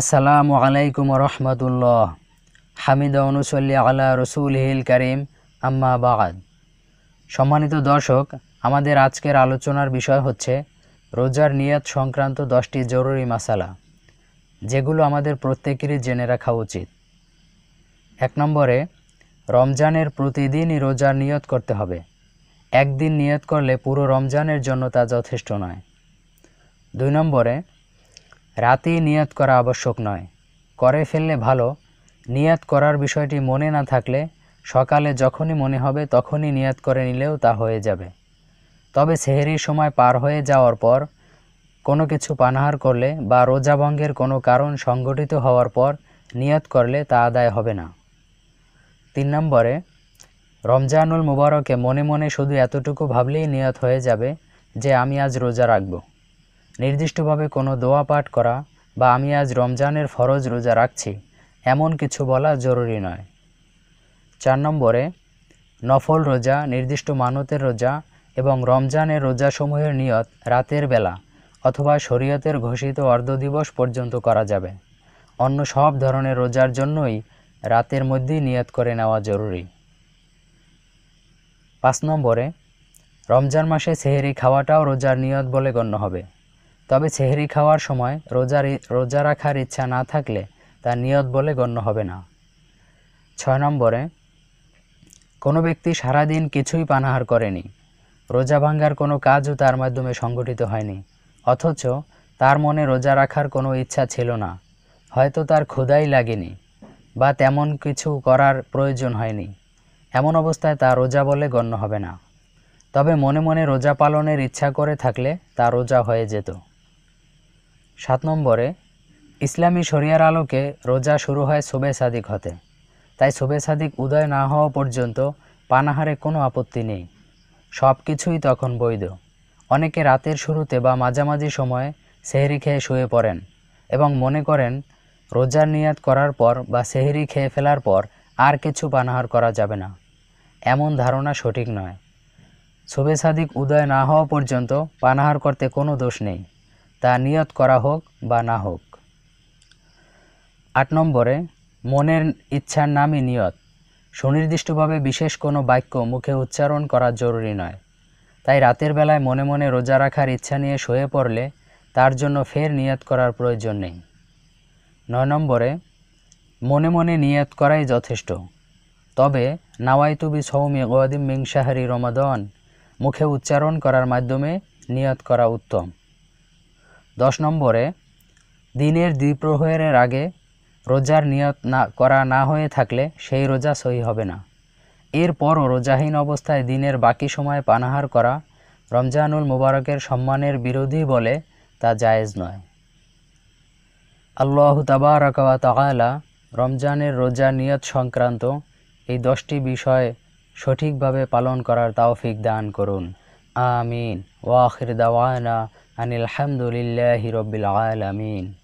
আসসালামু আলাইকুম রহমতুল্লাহ হামিদ অনুসল্লি আলা রসুল হিল করিম আম্মা বাগাদ সম্মানিত দর্শক আমাদের আজকের আলোচনার বিষয় হচ্ছে রোজার নিয়াদ সংক্রান্ত দশটি জরুরি মাসালা যেগুলো আমাদের প্রত্যেকেরই জেনে রাখা উচিত এক নম্বরে রমজানের প্রতিদিনই রোজার নিয়ত করতে হবে একদিন নিয়ত করলে পুরো রমজানের জন্য তা যথেষ্ট নয় দুই নম্বরে রাতে নিয়াত করা আবশ্যক নয় করে ফেললে ভালো নিয়াত করার বিষয়টি মনে না থাকলে সকালে যখনই মনে হবে তখনই নিয়াত করে নিলেও তা হয়ে যাবে তবে সেহেরির সময় পার হয়ে যাওয়ার পর কোনো কিছু পানাহার করলে বা রোজা ভঙ্গের কোনো কারণ সংগঠিত হওয়ার পর নিয়ত করলে তা আদায় হবে না তিন নম্বরে রমজানুল মুবারকে মনে মনে শুধু এতটুকু ভাবলেই নিয়ত হয়ে যাবে যে আমি আজ রোজা রাখবো নির্দিষ্টভাবে কোনো দোয়া পাঠ করা বা আমি আজ রমজানের ফরজ রোজা রাখছি এমন কিছু বলা জরুরি নয় চার নম্বরে নফল রোজা নির্দিষ্ট মানতের রোজা এবং রমজানের রোজাসমূহের নিয়ত রাতের বেলা অথবা শরীয়তের ঘোষিত অর্ধ দিবস পর্যন্ত করা যাবে অন্য সব ধরনের রোজার জন্যই রাতের মধ্যেই নিয়ত করে নেওয়া জরুরি পাঁচ নম্বরে রমজান মাসে সেহেরি খাওয়াটাও রোজার নিয়ত বলে গণ্য হবে তবে সেহরি খাওয়ার সময় রোজার রোজা রাখার ইচ্ছা না থাকলে তা নিয়ত বলে গণ্য হবে না ছয় নম্বরে কোনো ব্যক্তি সারাদিন কিছুই পানাহার করেনি রোজা ভাঙ্গার কোনো কাজও তার মাধ্যমে সংগঠিত হয়নি অথচ তার মনে রোজা রাখার কোনো ইচ্ছা ছিল না হয়তো তার ক্ষুদাই লাগেনি বা তেমন কিছু করার প্রয়োজন হয়নি এমন অবস্থায় তা রোজা বলে গণ্য হবে না তবে মনে মনে রোজা পালনের ইচ্ছা করে থাকলে তা রোজা হয়ে যেত সাত নম্বরে ইসলামী শরিয়ার আলোকে রোজা শুরু হয় সোবে সাদিক হতে তাই শোবে সাদিক উদয় না হওয়া পর্যন্ত পানাহারে কোনো আপত্তি নেই সব কিছুই তখন বৈধ অনেকে রাতের শুরুতে বা মাঝামাঝি সময়ে সেহরি খেয়ে শুয়ে পড়েন এবং মনে করেন রোজার নিয়াত করার পর বা সেহেরি খেয়ে ফেলার পর আর কিছু পানাহার করা যাবে না এমন ধারণা সঠিক নয় শুভে সাদিক উদয় না হওয়া পর্যন্ত পানাহার করতে কোনো দোষ নেই তা নিয়ত করা হোক বা না হোক আট নম্বরে মনের ইচ্ছার নামই নিয়ত সুনির্দিষ্টভাবে বিশেষ কোনো বাক্য মুখে উচ্চারণ করা জরুরি নয় তাই রাতের বেলায় মনে মনে রোজা রাখার ইচ্ছা নিয়ে শুয়ে পড়লে তার জন্য ফের নিয়ত করার প্রয়োজন নেই নয় নম্বরে মনে মনে নিয়ত করাই যথেষ্ট তবে নাওয়াইতুবি সৌমি গোয়াদিম মিংসাহারি রমাদন মুখে উচ্চারণ করার মাধ্যমে নিয়ত করা উত্তম দশ নম্বরে দিনের দ্বিপ্রহরের আগে রোজার নিয়ত না করা না হয়ে থাকলে সেই রোজা সহি হবে না এরপরও রোজাহীন অবস্থায় দিনের বাকি সময় পানাহার করা রমজানুল মোবারকের সম্মানের বিরোধী বলে তা জায়েজ নয় আল্লাহ তাবারকাওয়া তালা রমজানের রোজা নিয়ত সংক্রান্ত এই দশটি বিষয় সঠিকভাবে পালন করার তাওফিক দান করুন আমিন ওয়াখির দাওয়ানা عن الحمد لله رب العالمين